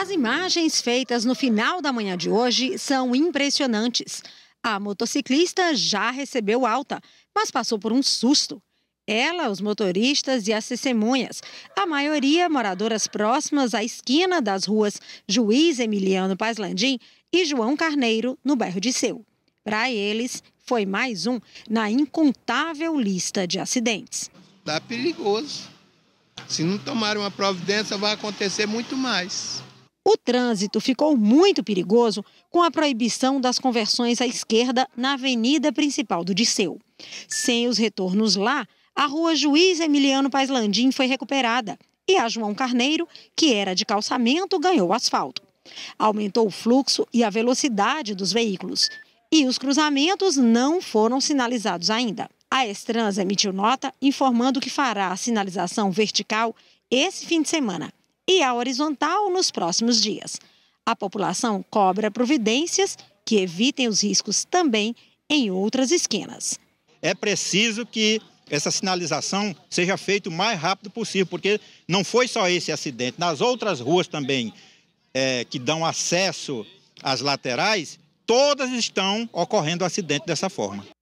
As imagens feitas no final da manhã de hoje são impressionantes. A motociclista já recebeu alta, mas passou por um susto. Ela, os motoristas e as testemunhas, a maioria moradoras próximas à esquina das ruas Juiz Emiliano Landim e João Carneiro, no bairro de Seu. Para eles, foi mais um na incontável lista de acidentes. Está perigoso. Se não tomar uma providência, vai acontecer muito mais. O trânsito ficou muito perigoso com a proibição das conversões à esquerda na avenida principal do Disseu. Sem os retornos lá, a rua Juiz Emiliano Pais Landim foi recuperada e a João Carneiro, que era de calçamento, ganhou asfalto. Aumentou o fluxo e a velocidade dos veículos. E os cruzamentos não foram sinalizados ainda. A Estrans emitiu nota informando que fará a sinalização vertical esse fim de semana e a horizontal nos próximos dias. A população cobra providências que evitem os riscos também em outras esquinas. É preciso que essa sinalização seja feita o mais rápido possível, porque não foi só esse acidente. Nas outras ruas também é, que dão acesso às laterais, todas estão ocorrendo acidente dessa forma.